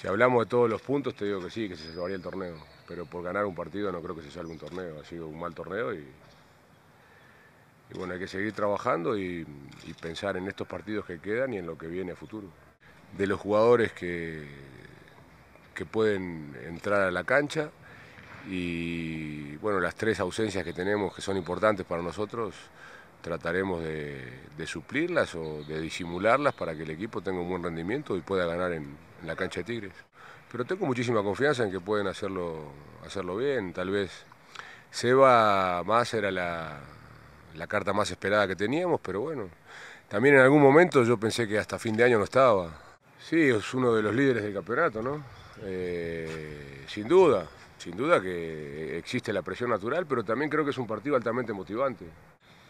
Si hablamos de todos los puntos, te digo que sí, que se salvaría el torneo. Pero por ganar un partido no creo que se salga un torneo. Ha sido un mal torneo y, bueno, hay que seguir trabajando y, pensar en estos partidos que quedan y en lo que viene a futuro. De los jugadores que, que pueden entrar a la cancha y bueno, las tres ausencias que tenemos que son importantes para nosotros, trataremos de suplirlas o de disimularlas para que el equipo tenga un buen rendimiento y pueda ganar en, la cancha de Tigres. Pero tengo muchísima confianza en que pueden hacerlo, hacerlo bien, tal vez. Seba más era la, carta más esperada que teníamos, pero bueno. También en algún momento yo pensé que hasta fin de año no estaba. Sí, es uno de los líderes del campeonato, ¿no? Eh, sin duda, sin duda que existe la presión natural, pero también creo que es un partido altamente motivante.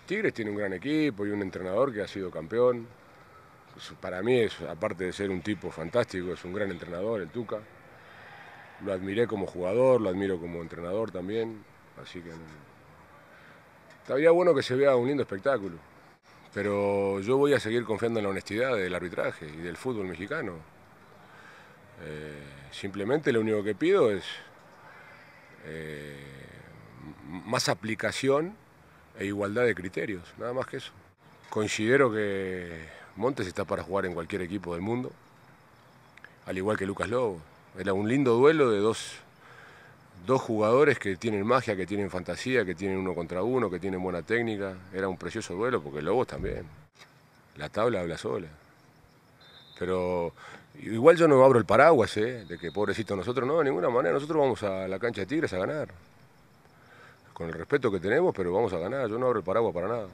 Tigres tiene un gran equipo y un entrenador que ha sido campeón para mí, es, aparte de ser un tipo fantástico, es un gran entrenador, el Tuca. Lo admiré como jugador, lo admiro como entrenador también. Así que estaría bueno que se vea un lindo espectáculo. Pero yo voy a seguir confiando en la honestidad del arbitraje y del fútbol mexicano. Eh, simplemente lo único que pido es eh, más aplicación e igualdad de criterios, nada más que eso. Considero que Montes está para jugar en cualquier equipo del mundo, al igual que Lucas Lobo. Era un lindo duelo de dos, jugadores que tienen magia, que tienen fantasía, que tienen uno contra uno, que tienen buena técnica. Era un precioso duelo porque Lobos también. La tabla habla sola. Pero igual yo no abro el paraguas, ¿eh? de que pobrecito nosotros, no, de ninguna manera. Nosotros vamos a la cancha de Tigres a ganar. Con el respeto que tenemos, pero vamos a ganar. Yo no abro el paraguas para nada.